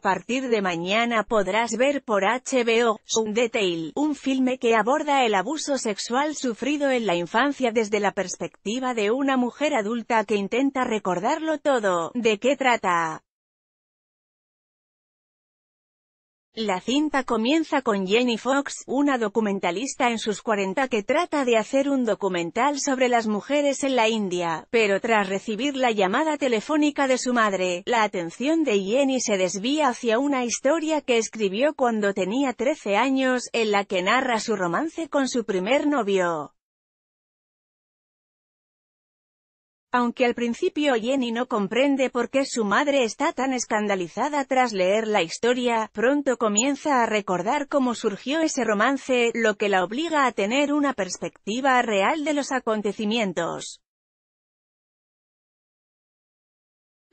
A partir de mañana podrás ver por HBO, Un Detail, un filme que aborda el abuso sexual sufrido en la infancia desde la perspectiva de una mujer adulta que intenta recordarlo todo. ¿De qué trata? La cinta comienza con Jenny Fox, una documentalista en sus 40 que trata de hacer un documental sobre las mujeres en la India, pero tras recibir la llamada telefónica de su madre, la atención de Jenny se desvía hacia una historia que escribió cuando tenía 13 años, en la que narra su romance con su primer novio. Aunque al principio Jenny no comprende por qué su madre está tan escandalizada tras leer la historia, pronto comienza a recordar cómo surgió ese romance, lo que la obliga a tener una perspectiva real de los acontecimientos.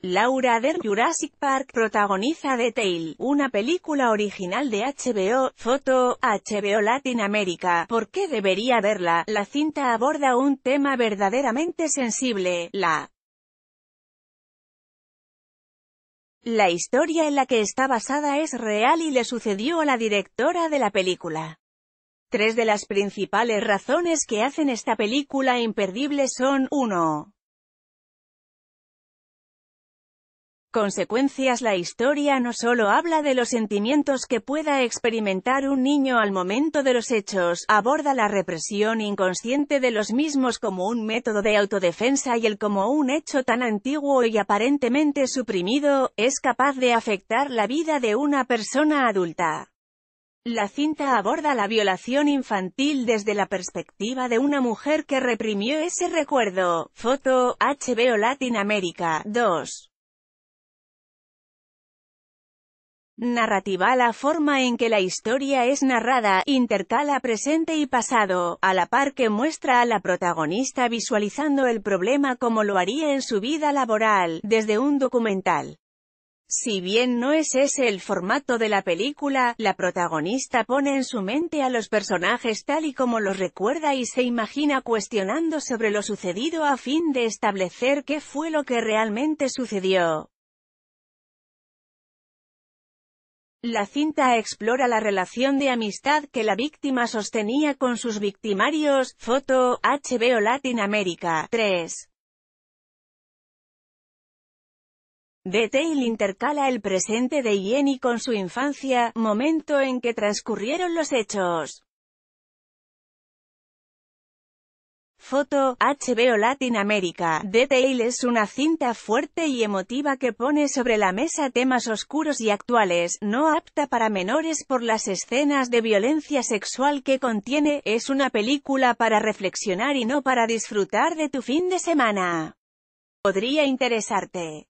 Laura Dern Jurassic Park protagoniza The Tale, una película original de HBO, foto, HBO Latinoamérica, ¿Por qué debería verla? La cinta aborda un tema verdaderamente sensible, la La historia en la que está basada es real y le sucedió a la directora de la película. Tres de las principales razones que hacen esta película imperdible son 1. consecuencias la historia no solo habla de los sentimientos que pueda experimentar un niño al momento de los hechos, aborda la represión inconsciente de los mismos como un método de autodefensa y el como un hecho tan antiguo y aparentemente suprimido, es capaz de afectar la vida de una persona adulta. La cinta aborda la violación infantil desde la perspectiva de una mujer que reprimió ese recuerdo. Foto, HBO Latinoamérica, 2. Narrativa La forma en que la historia es narrada, intercala presente y pasado, a la par que muestra a la protagonista visualizando el problema como lo haría en su vida laboral, desde un documental. Si bien no es ese el formato de la película, la protagonista pone en su mente a los personajes tal y como los recuerda y se imagina cuestionando sobre lo sucedido a fin de establecer qué fue lo que realmente sucedió. La cinta explora la relación de amistad que la víctima sostenía con sus victimarios, foto, HBO Latin America, 3. Detail intercala el presente de Jenny con su infancia, momento en que transcurrieron los hechos. Foto, HBO Latin America, Detail es una cinta fuerte y emotiva que pone sobre la mesa temas oscuros y actuales, no apta para menores por las escenas de violencia sexual que contiene, es una película para reflexionar y no para disfrutar de tu fin de semana. Podría interesarte.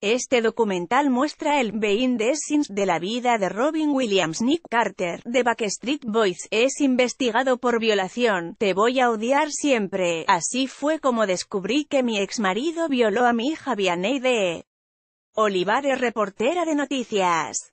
Este documental muestra el behind the scenes de la vida de Robin Williams. Nick Carter, de Backstreet Boys, es investigado por violación. Te voy a odiar siempre. Así fue como descubrí que mi ex marido violó a mi hija Vianney de Olivares, reportera de noticias.